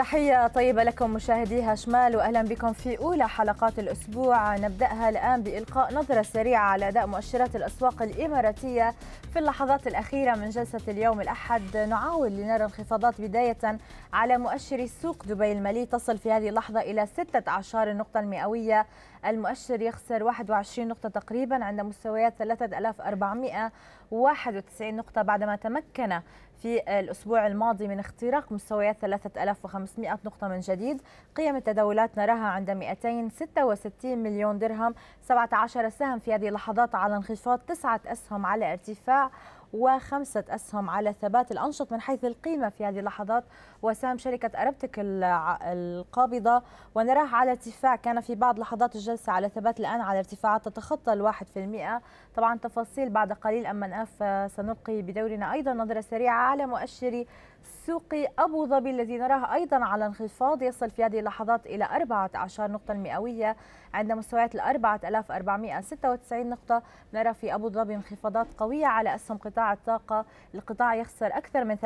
تحية طيبة لكم مشاهدي شمال وأهلا بكم في أولى حلقات الأسبوع نبدأها الآن بإلقاء نظرة سريعة على أداء مؤشرات الأسواق الإماراتية في اللحظات الأخيرة من جلسة اليوم الأحد نعاود لنرى انخفاضات بداية على مؤشر سوق دبي المالي تصل في هذه اللحظة إلى 16 نقطة المئوية المؤشر يخسر 21 نقطة تقريبا عند مستويات 3491 نقطة بعدما تمكن في الأسبوع الماضي من اختراق مستويات 3500 نقطة من جديد قيم التداولات نراها عند 266 مليون درهم 17 سهم في هذه اللحظات على انخفاض 9 أسهم على ارتفاع وخمسة أسهم على ثبات الأنشط من حيث القيمة في هذه اللحظات وسام شركة أربتك القابضة ونراها على ارتفاع كان في بعض لحظات الجلسة على ثبات الآن على ارتفاعات تتخطى الواحد في المئة طبعا تفاصيل بعد قليل أما نقف سنلقي بدورنا أيضا نظرة سريعة على مؤشر سوق أبو ظبي الذي نراه أيضا على انخفاض يصل في هذه اللحظات إلى 14 نقطة مئوية عند مستويات ال 4496 نقطة نرى في أبو ظبي انخفاضات قوية على أسهم قطاع الطاقة القطاع يخسر أكثر من 3%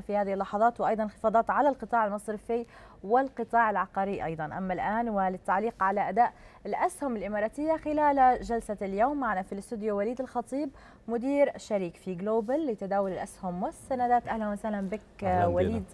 في هذه اللحظات وأيضا انخفاضات على القطاع المصرفي والقطاع العقاري أيضا أما الآن وللتعليق على أداء الأسهم الإماراتية خلال جلسة اليوم معنا في الاستوديو وليد الخطيب مدير شريك في جلوبل لتداول الأسهم والسندات أهلا وسهلا بك أهلاً وليد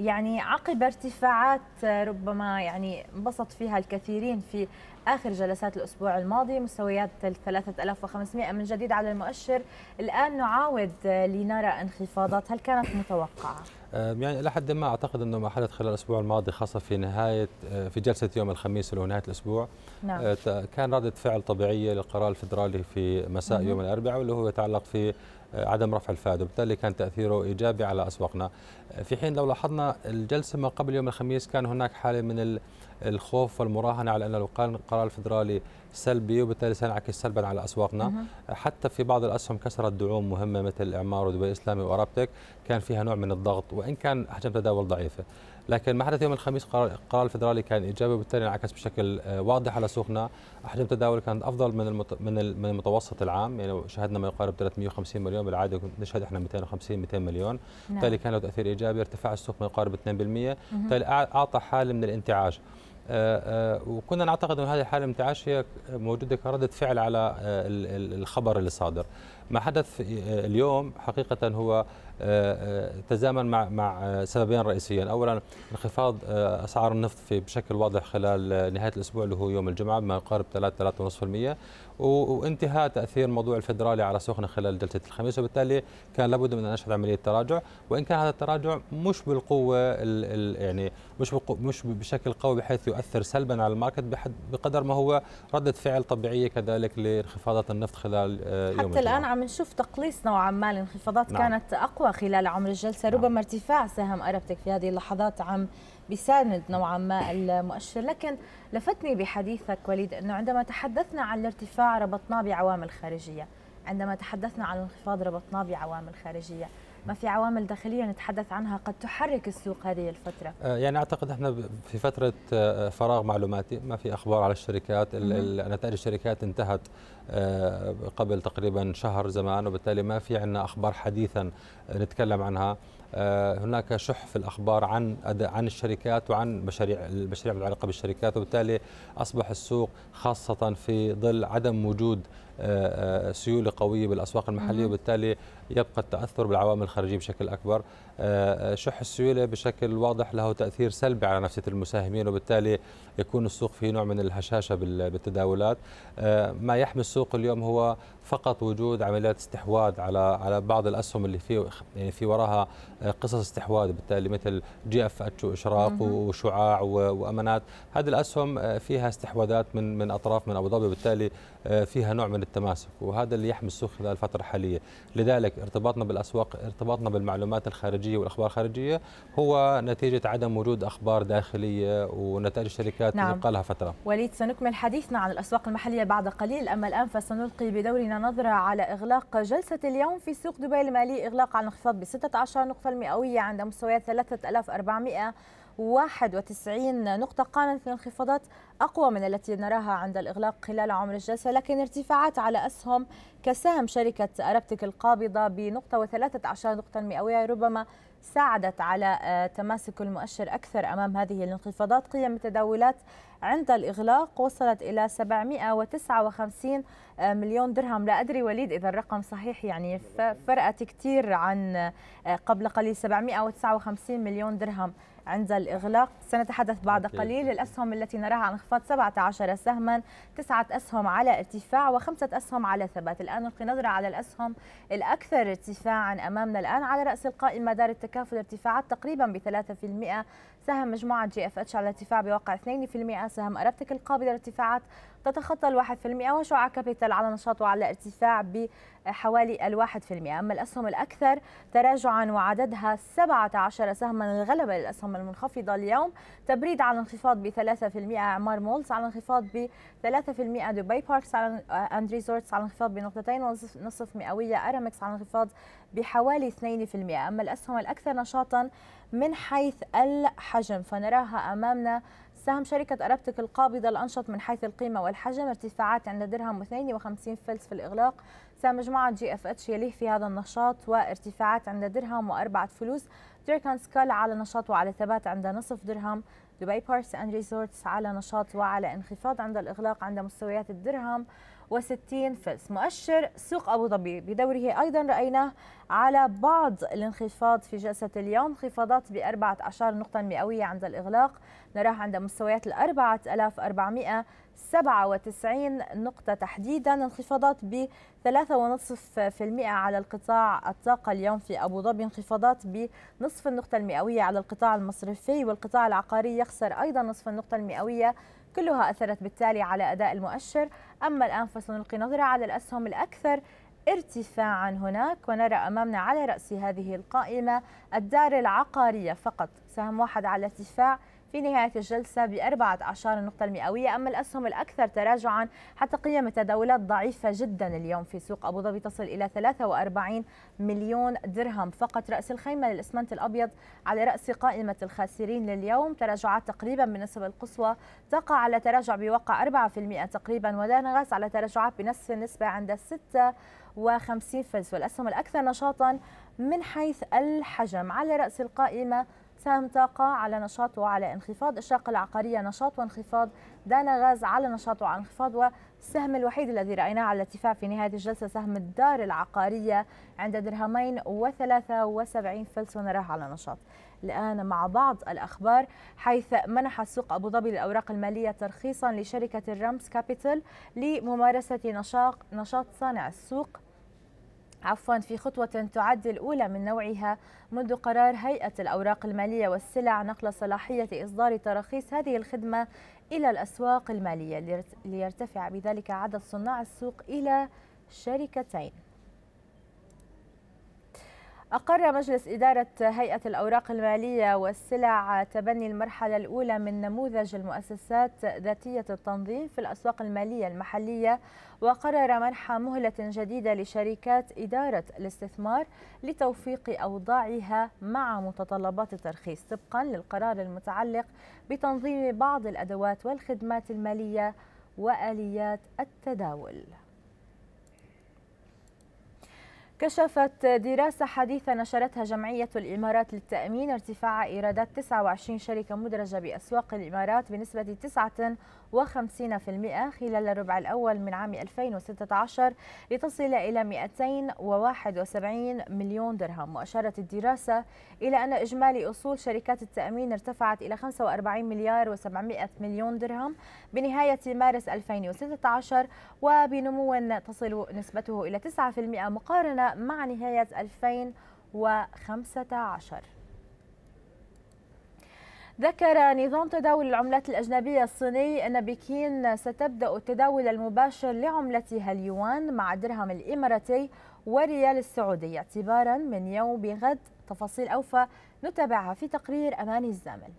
يعني عقب ارتفاعات ربما يعني انبسط فيها الكثيرين في آخر جلسات الأسبوع الماضي مستويات 3500 من جديد على المؤشر الآن نعاود لنرى انخفاضات هل كانت متوقعة؟ يعني الى حد ما اعتقد انه ما حدث خلال الاسبوع الماضي خاصه في نهايه أه، في جلسه يوم الخميس اللي هو نهايه الاسبوع نعم. أه، كان رده فعل طبيعيه للقرار الفدرالي في مساء مم. يوم الاربعاء واللي هو يتعلق في آه، عدم رفع الفائده وبالتالي كان تاثيره ايجابي على اسواقنا آه، في حين لو لاحظنا الجلسه ما قبل يوم الخميس كان هناك حاله من الخوف والمراهنه على ان لو كان القرار الفدرالي سلبي وبالتالي سينعكس سلبا على اسواقنا آه، حتى في بعض الاسهم كسرت دعوم مهمه مثل اعمار ودبي الاسلامي وارابتك كان فيها نوع من الضغط وان كان حجم تداول ضعيفه لكن ما حدث يوم الخميس قرار القرار الفدرالي كان ايجابي وبالتالي انعكس بشكل آه، واضح على سوقنا، احجام التداول كانت افضل من المت... من من المتوسط العام، يعني شهدنا ما يقارب 350 مليون بالعاده نشهد احنا 250 200 مليون، نعم. بالتالي نعم. كان له تاثير ايجابي، ارتفاع السوق ما يقارب 2%، بالتالي اعطى حاله من الانتعاش. آه، آه، وكنا نعتقد ان هذه الحاله الانتعاش هي موجوده كرده فعل على الخبر اللي صادر ما حدث اليوم حقيقه هو آه، آه، تزامن مع مع سببين رئيسيين، اولا انخفاض آه، اسعار النفط في بشكل واضح خلال نهايه الاسبوع اللي هو يوم الجمعه بما يقارب 3 3.5% وانتهاء تاثير الموضوع الفدرالي على سوقنا خلال جلسه الخميس وبالتالي كان لابد من ان نشهد عمليه تراجع وان كان هذا التراجع مش بالقوه يعني مش مش بشكل قوي بحيث يؤثر سلبا على الماركت بحد بقدر ما هو رده فعل طبيعيه كذلك لانخفاضات النفط خلال يوم حتى الجمعة. الان عم نشوف تقليص نوعا ما الانخفاضات نعم. كانت اقوى تقوى خلال عمر الجلسة نعم. ربما ارتفاع سهم ارابتك في هذه اللحظات عم بيساند نوعا ما المؤشر لكن لفتني بحديثك وليد أنه عندما تحدثنا عن الارتفاع ربطناه بعوامل خارجية عندما تحدثنا عن الانخفاض ربطناه بعوامل خارجية ما في عوامل داخلية نتحدث عنها قد تحرك السوق هذه الفترة آه، يعني أعتقد احنا في فترة آه، فراغ معلوماتي ما في أخبار على الشركات نتائج الشركات انتهت آه، قبل تقريبا شهر زمان وبالتالي ما في عندنا أخبار حديثا نتكلم عنها آه، هناك شح في الاخبار عن عن الشركات وعن مشاريع المشاريع المتعلقه بالشركات وبالتالي اصبح السوق خاصه في ظل عدم وجود آه، آه، سيوله قويه بالاسواق المحليه وبالتالي يبقى التاثر بالعوامل الخارجيه بشكل اكبر شح السيوله بشكل واضح له تاثير سلبي على نفسيه المساهمين وبالتالي يكون السوق في نوع من الهشاشه بالتداولات ما يحمي السوق اليوم هو فقط وجود عمليات استحواذ على على بعض الاسهم اللي في يعني في وراها قصص استحواذ بالتالي مثل جي اف اتش واشراق وشعاع وامانات هذه الاسهم آه، فيها استحواذات من من اطراف من ابو ظبي وبالتالي آه، فيها نوع من التماسك وهذا اللي يحمي السوق خلال الفتره الحاليه لذلك ارتباطنا بالاسواق ارتباطنا بالمعلومات الخارجيه والاخبار الخارجيه هو نتيجه عدم وجود اخبار داخليه ونتائج الشركات نعم. لها فتره وليد سنكمل حديثنا عن الاسواق المحليه بعد قليل اما الان فسنلقي بدورنا نظره على اغلاق جلسه اليوم في سوق دبي المالي اغلاق على انخفاض ب 16 نقطه المئوية عند مستويات 3491 نقطة قانت لانخفاضات أقوى من التي نراها عند الإغلاق خلال عمر الجلسة لكن ارتفاعات على أسهم كسهم شركة أرابتك القابضة بنقطة وثلاثة عشر نقطة مئوية ربما ساعدت على آه، تماسك المؤشر أكثر أمام هذه الانخفاضات قيم التداولات عند الإغلاق وصلت إلى 759 آه، مليون درهم لا أدري وليد إذا الرقم صحيح يعني فرقت كثير عن آه، قبل قليل 759 مليون درهم عند الإغلاق سنتحدث بعد قليل الأسهم التي نراها عن انخفاض 17 سهما تسعة أسهم على ارتفاع وخمسة أسهم على ثبات الآن نلقي نظرة على الأسهم الأكثر ارتفاعا أمامنا الآن على رأس القائمة دار التكافل ارتفاعات تقريبا ب 3% سهم مجموعة جي اف اتش على ارتفاع بواقع 2%، سهم ارابتيك القابضة للارتفاعات تتخطى ال 1% وشعاع كابيتال على نشاطه على ارتفاع بحوالي ال 1%، أما الأسهم الأكثر تراجعا وعددها 17 سهما الغلبة للأسهم المنخفضة اليوم، تبريد على انخفاض ب 3%، عمار مولز على انخفاض ب 3%، دبي باركس على آه، اند ريزورتس على انخفاض بنقطتين ونصف مئوية، أرامكس على انخفاض بحوالي 2%، أما الأسهم الأكثر نشاطا من حيث الح الحجم فنراها أمامنا سهم شركة أرابتك القابضة الأنشط من حيث القيمة والحجم ارتفاعات عند درهم 52 فلس في الإغلاق سهم مجموعة جي اف اتش يليه في هذا النشاط وارتفاعات عند درهم وأربعة فلوس تركان سكال على نشاط وعلى ثبات عند نصف درهم دبي بارس أند ريزورتس على نشاط وعلى انخفاض عند الإغلاق عند مستويات الدرهم و60 فلس مؤشر سوق أبو ظبي بدوره أيضا رأيناه على بعض الانخفاض في جلسة اليوم انخفاضات بأربعة أعشار نقطة مئوية عند الإغلاق نراه عند مستويات ال 4497 نقطة تحديدا انخفاضات ب 3.5% على القطاع الطاقة اليوم في أبو ظبي انخفاضات بنصف النقطة المئوية على القطاع المصرفي والقطاع العقاري يخسر أيضا نصف النقطة المئوية كلها أثرت بالتالي على أداء المؤشر أما الآن فسنلقي نظرة على الأسهم الأكثر ارتفاعا هناك ونرى أمامنا على رأس هذه القائمة الدار العقارية فقط سهم واحد على ارتفاع في نهاية الجلسة بأربعة أعشار النقطة المئوية أما الأسهم الأكثر تراجعا حتى قيم التداولات ضعيفة جدا اليوم في سوق أبو ظبي تصل إلى 43 مليون درهم فقط رأس الخيمة للإسمنت الأبيض على رأس قائمة الخاسرين لليوم تراجعات تقريبا بالنسبة القصوى تقع على تراجع بواقع 4% تقريبا ودانغاس على تراجعات بنصف النسبة عند 56 فلس والأسهم الأكثر نشاطا من حيث الحجم على رأس القائمة سهم طاقة على نشاط وعلى انخفاض الشاقة العقارية نشاط وانخفاض دانا غاز على نشاط وعلى انخفاض والسهم الوحيد الذي رأيناه على ارتفاع في نهاية الجلسة سهم الدار العقارية عند درهمين وثلاثة وسبعين فلس ونراه على نشاط الآن مع بعض الأخبار حيث منح السوق أبو ظبي للأوراق المالية ترخيصا لشركة الرمز كابيتال لممارسة نشاط صانع السوق عفوا في خطوة تعد الأولى من نوعها منذ قرار هيئة الأوراق المالية والسلع نقل صلاحية إصدار تراخيص هذه الخدمة إلى الأسواق المالية ليرتفع بذلك عدد صناع السوق إلى شركتين أقر مجلس إدارة هيئة الأوراق المالية والسلع تبني المرحلة الأولى من نموذج المؤسسات ذاتية التنظيم في الأسواق المالية المحلية وقرر منح مهلة جديدة لشركات إدارة الاستثمار لتوفيق أوضاعها مع متطلبات الترخيص طبقا للقرار المتعلق بتنظيم بعض الأدوات والخدمات المالية وآليات التداول كشفت دراسة حديثة نشرتها جمعية الإمارات للتأمين ارتفاع إيرادات 29 شركة مدرجة بأسواق الإمارات بنسبة 59% خلال الربع الأول من عام 2016 لتصل إلى 271 مليون درهم وأشارت الدراسة إلى أن إجمالي أصول شركات التأمين ارتفعت إلى 45 مليار و700 مليون درهم بنهاية مارس 2016 وبنمو تصل نسبته إلى 9% مقارنة مع نهاية 2015 ذكر نظام تداول العملات الأجنبية الصيني أن بكين ستبدأ التداول المباشر لعملتها اليوان مع درهم الإماراتي وريال السعودي اعتبارا من يوم غد تفاصيل أوفى نتابعها في تقرير أماني الزامل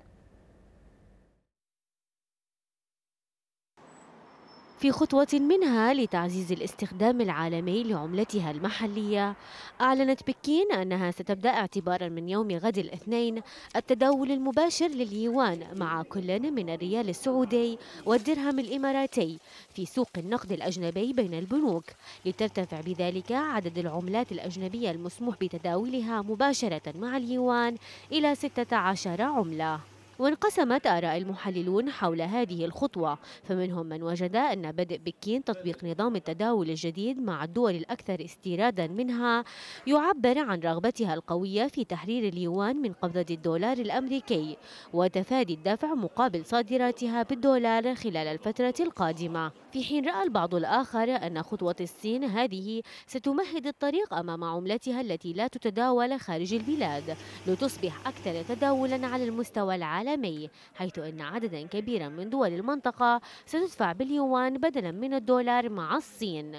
في خطوة منها لتعزيز الاستخدام العالمي لعملتها المحلية أعلنت بكين أنها ستبدأ اعتبارا من يوم غد الاثنين التداول المباشر لليوان مع كل من الريال السعودي والدرهم الإماراتي في سوق النقد الأجنبي بين البنوك لترتفع بذلك عدد العملات الأجنبية المسموح بتداولها مباشرة مع اليوان إلى 16 عملة وانقسمت آراء المحللون حول هذه الخطوة فمنهم من وجد أن بدء بكين تطبيق نظام التداول الجديد مع الدول الأكثر استيرادا منها يعبر عن رغبتها القوية في تحرير اليوان من قبضة الدولار الأمريكي وتفادي الدفع مقابل صادراتها بالدولار خلال الفترة القادمة في حين رأى البعض الآخر أن خطوة الصين هذه ستمهد الطريق أمام عملتها التي لا تتداول خارج البلاد لتصبح أكثر تداولا على المستوى العالمي العالمي حيث أن عددا كبيرا من دول المنطقة ستدفع باليوان بدلا من الدولار مع الصين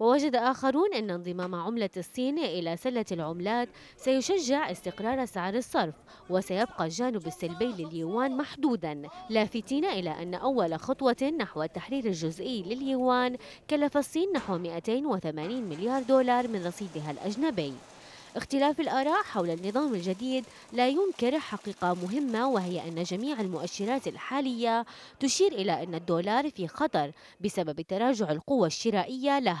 ووجد آخرون أن انضمام عملة الصين إلى سلة العملات سيشجع استقرار سعر الصرف وسيبقى الجانب السلبي لليوان محدودا لافتين إلى أن أول خطوة نحو التحرير الجزئي لليوان كلف الصين نحو 280 مليار دولار من رصيدها الأجنبي اختلاف الآراء حول النظام الجديد لا ينكر حقيقة مهمة وهي أن جميع المؤشرات الحالية تشير إلى أن الدولار في خطر بسبب تراجع القوة الشرائية له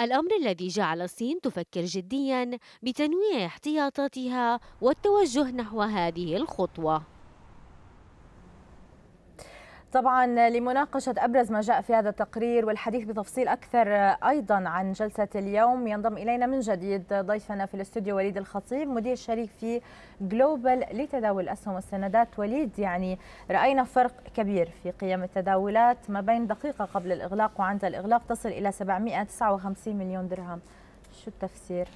الأمر الذي جعل الصين تفكر جديا بتنويع احتياطاتها والتوجه نحو هذه الخطوة طبعا لمناقشة أبرز ما جاء في هذا التقرير والحديث بتفصيل أكثر أيضا عن جلسة اليوم ينضم إلينا من جديد ضيفنا في الاستوديو وليد الخطيب مدير شريك في جلوبال لتداول الأسهم والسندات وليد يعني رأينا فرق كبير في قيم التداولات ما بين دقيقة قبل الإغلاق وعند الإغلاق تصل إلى 759 مليون درهم شو التفسير؟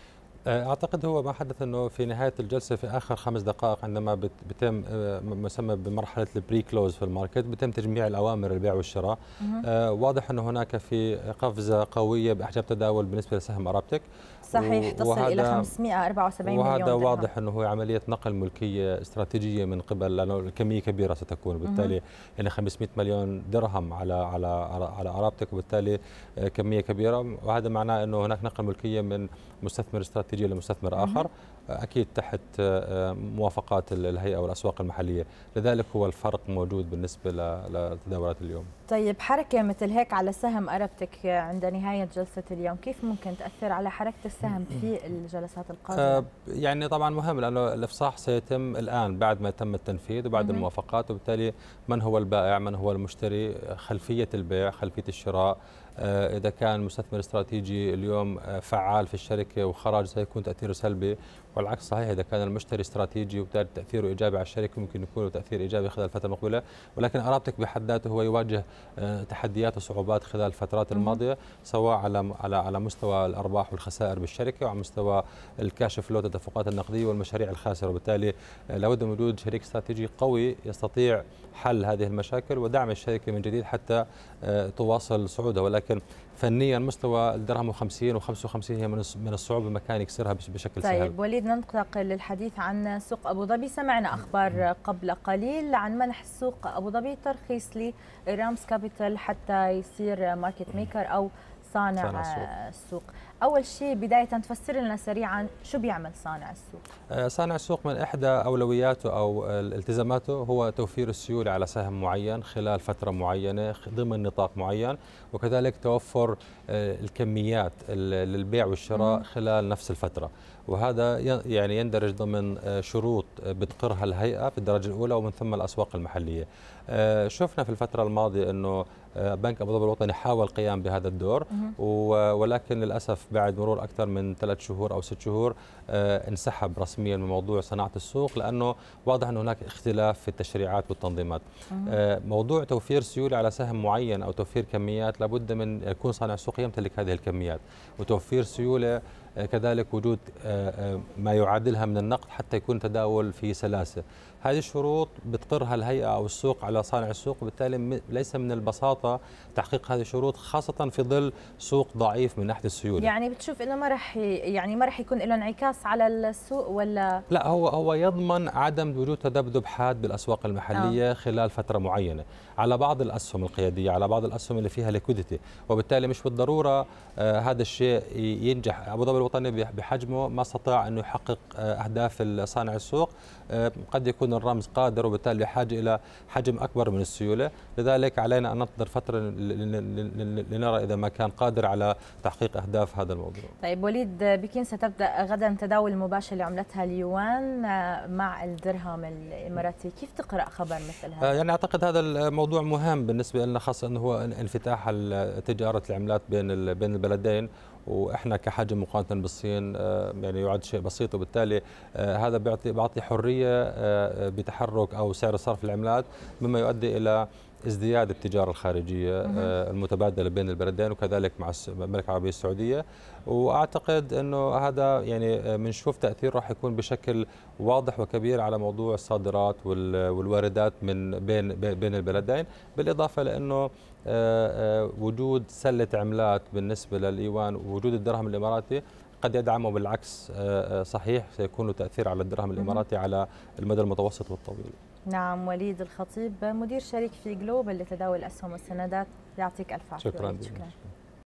آه، اعتقد هو ما حدث انه في نهايه الجلسه في اخر خمس دقائق عندما بتم آه، ما يسمى بمرحله البري كلوز في الماركت بتم تجميع الاوامر البيع والشراء آه واضح انه هناك في قفزه قويه باحجام تداول بالنسبه لسهم ارابتك صحيح تصل الى 574 وهذا مليون وهذا واضح انه هو عمليه نقل ملكيه استراتيجيه من قبل لانه الكميه كبيره ستكون وبالتالي يعني 500 مليون درهم على على, على ارابتك وبالتالي آه، كميه كبيره وهذا معناه انه هناك نقل ملكيه من مستثمر استراتيجي تجي لمستثمر آخر أكيد تحت آه، موافقات الهيئة والأسواق المحلية لذلك هو الفرق موجود بالنسبة لتداولات اليوم طيب حركة مثل هيك على سهم أربتك عند نهاية جلسة اليوم كيف ممكن تأثر على حركة السهم في الجلسات القادمة؟ يعني طبعا مهم لأنه الإفصاح سيتم الآن بعد ما تم التنفيذ وبعد مم. الموافقات وبالتالي من هو البائع من هو المشتري خلفية البيع خلفية الشراء آه، إذا كان مستثمر استراتيجي اليوم آه، فعال في الشركة وخرج سيكون تأثيره سلبي والعكس صحيح إذا كان المشتري استراتيجي وبالتالي تأثيره إيجابي على الشركة ممكن يكون له تأثير إيجابي خلال الفترة المقبلة ولكن أرابتك بحد ذاته هو يواجه آه، تحديات وصعوبات خلال الفترات الماضيه سواء على على على مستوى الارباح والخسائر بالشركه وعلى مستوى الكاش فلو التدفقات النقديه والمشاريع الخاسره وبالتالي آه، لابد من وجود شريك استراتيجي قوي يستطيع حل هذه المشاكل ودعم الشركه من جديد حتى آه، تواصل صعودها ولكن فنيا مستوى الدرهم و50 و55 هي من الصعوبه مكان يكسرها بشكل طيب سهل طيب وليد ننتقل للحديث عن سوق ابو ظبي سمعنا اخبار قبل قليل عن منح سوق ابو ظبي ترخيص لرامز كابيتال حتى يصير ماركت ميكر او صانع, صانع آه، السوق أول شيء بداية تفسر لنا سريعا شو بيعمل صانع السوق؟ آه، صانع السوق من إحدى أولوياته أو التزاماته هو توفير السيولة على سهم معين خلال فترة معينة ضمن نطاق معين وكذلك توفر آه، الكميات للبيع والشراء خلال نفس الفترة وهذا يعني يندرج ضمن آه، شروط آه، بتقرها الهيئه في الدرجه الاولى ومن ثم الاسواق المحليه. آه، شفنا في الفتره الماضيه انه بنك ابو ظبي الوطني حاول القيام بهذا الدور ولكن للاسف بعد مرور اكثر من ثلاث شهور او ست شهور انسحب رسميا من موضوع صناعه السوق لانه واضح ان هناك اختلاف في التشريعات والتنظيمات. موضوع توفير سيوله على سهم معين او توفير كميات لابد من يكون صانع السوق يمتلك هذه الكميات وتوفير سيوله كذلك وجود آه، آه، ما يعادلها من النقد حتى يكون تداول في سلاسه هذه الشروط بتقرها الهيئة أو السوق على صانع السوق وبالتالي ليس من البساطة تحقيق هذه الشروط خاصة في ظل سوق ضعيف من ناحية السيولة يعني بتشوف إنه ما رح يعني ما رح يكون له انعكاس على السوق ولا لا هو هو يضمن عدم وجود تذبذب حاد بالأسواق المحلية آه. خلال فترة معينة على بعض الأسهم القيادية على بعض الأسهم اللي فيها ليكوديتي وبالتالي مش بالضرورة آه هذا الشيء ينجح أبو ظبي الوطني بحجمه ما استطاع أنه يحقق آه أهداف صانع السوق آه قد يكون يكون الرمز قادر وبالتالي حاجة إلى حجم أكبر من السيولة لذلك علينا أن ننتظر فترة لنرى إذا ما كان قادر على تحقيق أهداف هذا الموضوع طيب وليد بكين ستبدأ غدا تداول مباشر لعملتها اليوان مع الدرهم الإماراتي كيف تقرأ خبر مثل هذا؟ آه، يعني أعتقد هذا الموضوع مهم بالنسبة لنا خاصة أنه هو انفتاح تجارة العملات بين بين البلدين واحنا كحجم مقارنه بالصين آه، يعني يعد شيء بسيط وبالتالي آه، هذا بيعطي بيعطي حريه آه، بتحرك او سعر صرف العملات مما يؤدي الى ازدياد التجارة الخارجية المتبادلة بين البلدين وكذلك مع المملكة العربية السعودية وأعتقد أنه هذا يعني بنشوف تأثير راح يكون بشكل واضح وكبير على موضوع الصادرات والواردات من بين بين البلدين بالإضافة لأنه آه، آه، وجود سله عملات بالنسبه للايوان ووجود الدرهم الاماراتي قد يدعمه بالعكس آه، صحيح سيكون له تاثير على الدرهم الاماراتي على المدى المتوسط والطويل. نعم وليد الخطيب مدير شريك في جلوبال لتداول الاسهم والسندات يعطيك الف عافيه. شكرا, شكرا. شكرا.